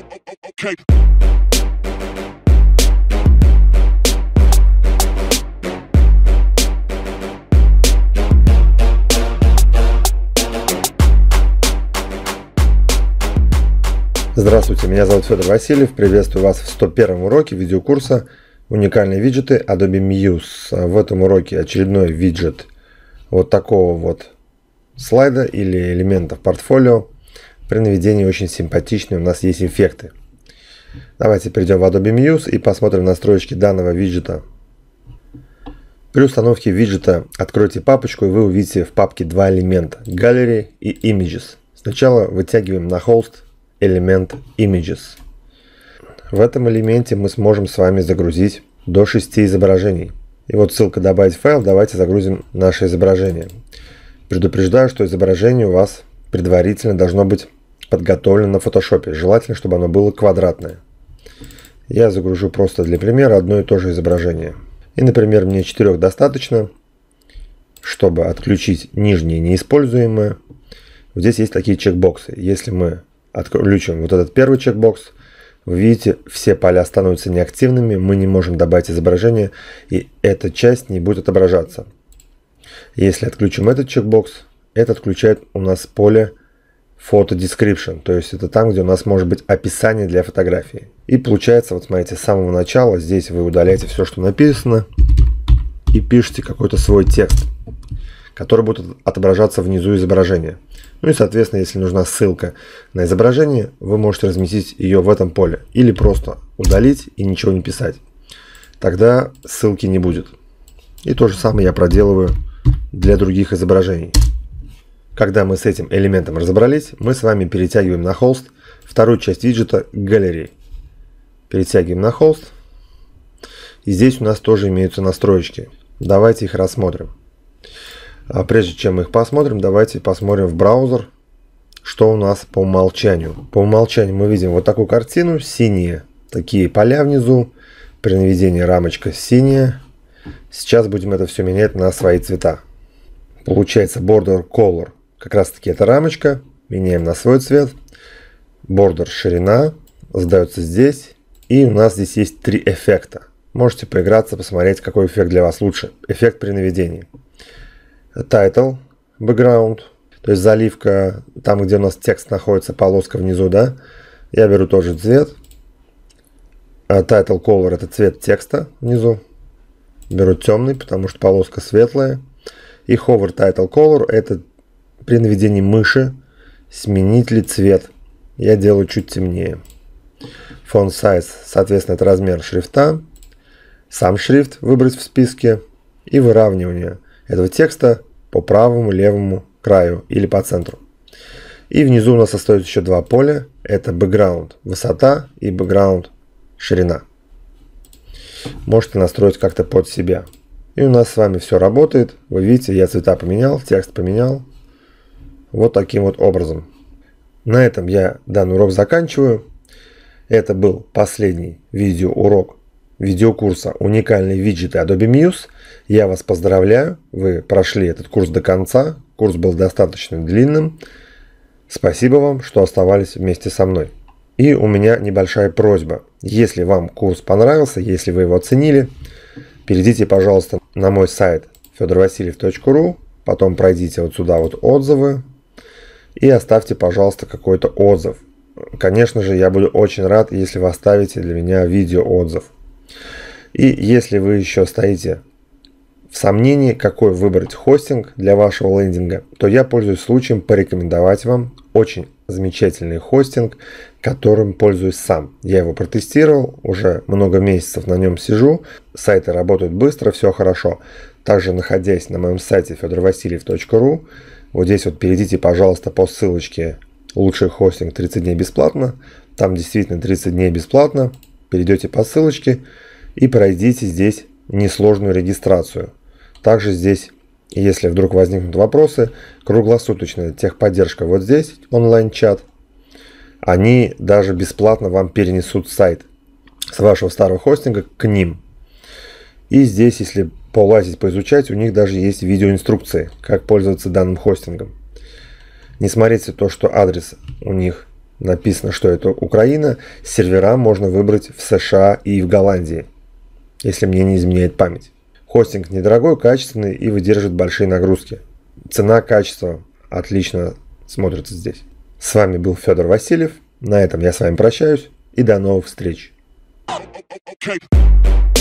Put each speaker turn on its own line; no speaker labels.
Okay. Здравствуйте, меня зовут Федор Васильев. Приветствую вас в 101 уроке видеокурса «Уникальные виджеты Adobe Muse». А в этом уроке очередной виджет вот такого вот слайда или элемента портфолио – при наведении очень симпатичные у нас есть эффекты. Давайте перейдем в Adobe Muse и посмотрим настройки данного виджета. При установке виджета откройте папочку и вы увидите в папке два элемента – Gallery и Images. Сначала вытягиваем на холст элемент Images. В этом элементе мы сможем с вами загрузить до 6 изображений. И вот ссылка «Добавить файл». Давайте загрузим наше изображение. Предупреждаю, что изображение у вас предварительно должно быть подготовлено на фотошопе. Желательно, чтобы оно было квадратное. Я загружу просто для примера одно и то же изображение. И, например, мне четырех достаточно, чтобы отключить нижние неиспользуемые. Здесь есть такие чекбоксы. Если мы отключим вот этот первый чекбокс, вы видите, все поля становятся неактивными, мы не можем добавить изображение, и эта часть не будет отображаться. Если отключим этот чекбокс, это отключает у нас поле photo description, то есть это там, где у нас может быть описание для фотографии. И получается, вот смотрите, с самого начала здесь вы удаляете все, что написано, и пишете какой-то свой текст, который будет отображаться внизу изображения. Ну и, соответственно, если нужна ссылка на изображение, вы можете разместить ее в этом поле. Или просто удалить и ничего не писать. Тогда ссылки не будет. И то же самое я проделываю для других изображений. Когда мы с этим элементом разобрались, мы с вами перетягиваем на холст вторую часть виджета к Перетягиваем на холст. И здесь у нас тоже имеются настроечки. Давайте их рассмотрим. А прежде чем мы их посмотрим, давайте посмотрим в браузер, что у нас по умолчанию. По умолчанию мы видим вот такую картину, синие такие поля внизу, при наведении рамочка синяя. Сейчас будем это все менять на свои цвета. Получается border color как раз таки эта рамочка. Меняем на свой цвет. Бордер ширина. Сдается здесь. И у нас здесь есть три эффекта. Можете поиграться, посмотреть, какой эффект для вас лучше. Эффект при наведении. Title, background, то есть заливка, там, где у нас текст находится, полоска внизу, да. Я беру тоже цвет. А, title color – это цвет текста внизу. Беру темный, потому что полоска светлая. И hover title color – это при наведении мыши сменить ли цвет. Я делаю чуть темнее. Font size, соответственно, это размер шрифта. Сам шрифт выбрать в списке. И выравнивание этого текста по правому левому краю или по центру. И внизу у нас остается еще два поля. Это background высота и background ширина. Можете настроить как-то под себя. И у нас с вами все работает. Вы видите, я цвета поменял, текст поменял. Вот таким вот образом. На этом я данный урок заканчиваю. Это был последний видеоурок видеокурса «Уникальные виджеты Adobe Muse». Я вас поздравляю, вы прошли этот курс до конца. Курс был достаточно длинным. Спасибо вам, что оставались вместе со мной. И у меня небольшая просьба. Если вам курс понравился, если вы его оценили, перейдите, пожалуйста, на мой сайт fedorvasiliev.ru, потом пройдите вот сюда вот отзывы, и оставьте, пожалуйста, какой-то отзыв. Конечно же, я буду очень рад, если вы оставите для меня видео отзыв. И если вы еще стоите в сомнении, какой выбрать хостинг для вашего лендинга, то я пользуюсь случаем порекомендовать вам очень замечательный хостинг, которым пользуюсь сам. Я его протестировал, уже много месяцев на нем сижу, сайты работают быстро, все хорошо. Также находясь на моем сайте fedorvasiliev.ru, вот здесь вот перейдите, пожалуйста, по ссылочке «Лучший хостинг 30 дней бесплатно». Там действительно 30 дней бесплатно. Перейдете по ссылочке и пройдите здесь несложную регистрацию. Также здесь, если вдруг возникнут вопросы, круглосуточная техподдержка вот здесь, онлайн-чат. Они даже бесплатно вам перенесут сайт с вашего старого хостинга к ним. И здесь, если полазить, поизучать, у них даже есть видеоинструкции, как пользоваться данным хостингом. Не смотрите то, что адрес у них написано, что это Украина, сервера можно выбрать в США и в Голландии, если мне не изменяет память. Хостинг недорогой, качественный и выдерживает большие нагрузки. Цена, качество отлично смотрится здесь. С вами был Федор Васильев. На этом я с вами прощаюсь и до новых встреч. Okay.